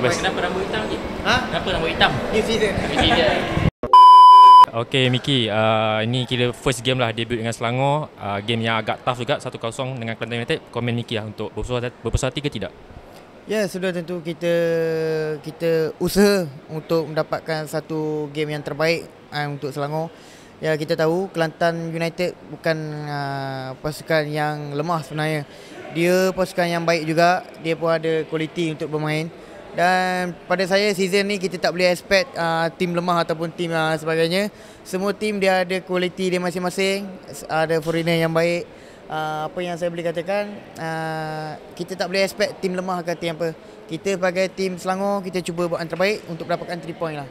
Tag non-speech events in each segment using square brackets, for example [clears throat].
Kenapa rambut hitam ni? Ha? Kenapa rambut hitam? New season. New Miki, uh, ini kira first game lah debut dengan Selangor uh, Game yang agak tough juga, 1-0 dengan Kelantan United Comment Miki lah untuk berpesuat, berpesuat hati ke tidak? Ya, yeah, sudah tentu kita kita usaha untuk mendapatkan satu game yang terbaik uh, untuk Selangor Ya, yeah, kita tahu Kelantan United bukan uh, pasukan yang lemah sebenarnya Dia pasukan yang baik juga, dia pun ada kualiti untuk bermain dan pada saya season ni kita tak boleh expect uh, tim lemah ataupun tim uh, sebagainya. Semua tim dia ada kualiti dia masing-masing. Ada foreigner yang baik. Uh, apa yang saya boleh katakan, uh, kita tak boleh expect tim lemah ke tim apa. Kita sebagai tim Selangor, kita cuba buat yang terbaik untuk dapatkan 3 point lah.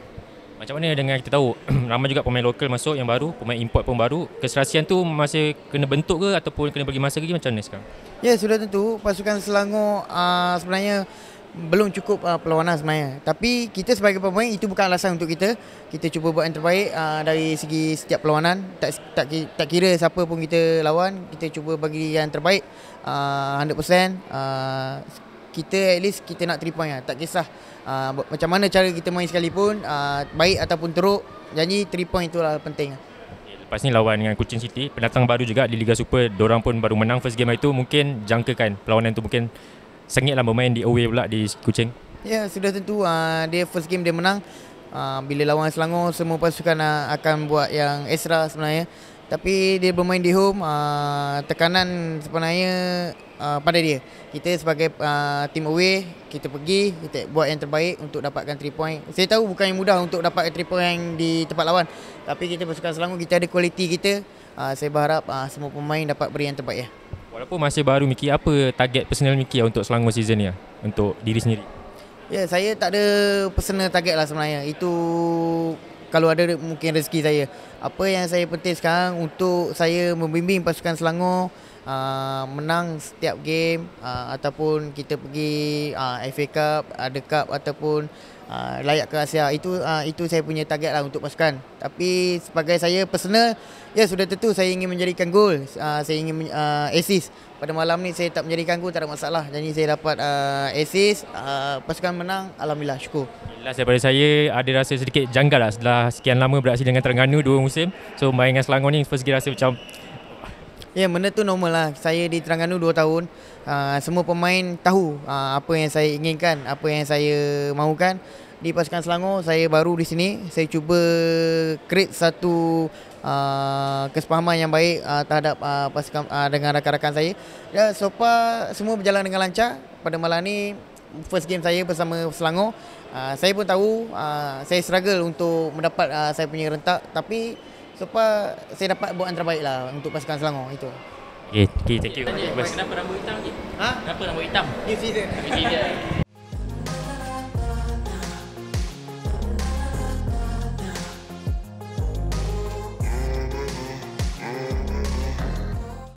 Macam mana dengan kita tahu [clears throat] ramai juga pemain lokal masuk yang baru, pemain import pun baru. Keserasian tu masih kena bentuk ke ataupun kena bagi masa lagi macam mana sekarang? Ya, yeah, sudah tentu. Pasukan Selangor uh, sebenarnya belum cukup uh, perlawanan sebenarnya tapi kita sebagai pemain itu bukan alasan untuk kita kita cuba buat yang terbaik uh, dari segi setiap perlawanan tak tak tak kira siapa pun kita lawan kita cuba bagi yang terbaik uh, 100% uh, kita at least kita nak 3 point lah. tak kisah uh, macam mana cara kita main sekalipun uh, baik ataupun teruk janji 3 point itulah penting Lepas ni lawan dengan Kuching City, pendatang baru juga di Liga Super, diorang pun baru menang first game itu. tu, mungkin jangkakan perlawanan itu mungkin sengit lah bermain di away pula di Kuching Ya yeah, sudah tentu uh, dia first game dia menang uh, Bila lawan Selangor semua pasukan uh, akan buat yang extra sebenarnya Tapi dia bermain di home uh, tekanan sebenarnya uh, pada dia Kita sebagai uh, team away kita pergi kita buat yang terbaik untuk dapatkan 3 point Saya tahu bukan yang mudah untuk dapat 3 point di tempat lawan Tapi kita pasukan Selangor kita ada kualiti kita Uh, saya berharap uh, semua pemain dapat beri yang terbaik ya. Walaupun masih baru Miki, apa target personal Miki untuk Selangor season ni ah? untuk diri sendiri? Ya, yeah, saya tak ada personal target lah sebenarnya. Itu kalau ada mungkin rezeki saya. Apa yang saya penting sekarang untuk saya membimbing pasukan Selangor Uh, menang setiap game uh, ataupun kita pergi uh, FA Cup, ada cup ataupun uh, layak ke Asia. Itu uh, itu saya punya target lah untuk pasukan. Tapi sebagai saya personal, ya sudah tentu saya ingin menjadikan gol. Uh, saya ingin uh, assist. Pada malam ni saya tak menjadikan gol tak ada masalah. Jadi saya dapat uh, assist, uh, pasukan menang, alhamdulillah syukur. Last daripada saya ada rasa sedikit janggal lah setelah sekian lama beraksi dengan Terengganu dua musim. So main dengan Selangor ni first game rasa macam Ya yeah, benda tu normal lah Saya di Terengganu 2 tahun uh, Semua pemain tahu uh, Apa yang saya inginkan Apa yang saya mahukan Di pasukan Selangor Saya baru di sini Saya cuba create satu uh, Kesepahaman yang baik uh, Terhadap uh, pasukan uh, Dengan rakan-rakan saya Ya yeah, so far Semua berjalan dengan lancar Pada malam ni First game saya bersama Selangor uh, Saya pun tahu uh, Saya struggle untuk mendapat uh, Saya punya rentak Tapi supaya saya dapat buat yang terbaik lah untuk pasukan Selangor itu. Okay, okay thank you. Kenapa rambut hitam ni? Ha? Kenapa rambut hitam? New season. New season.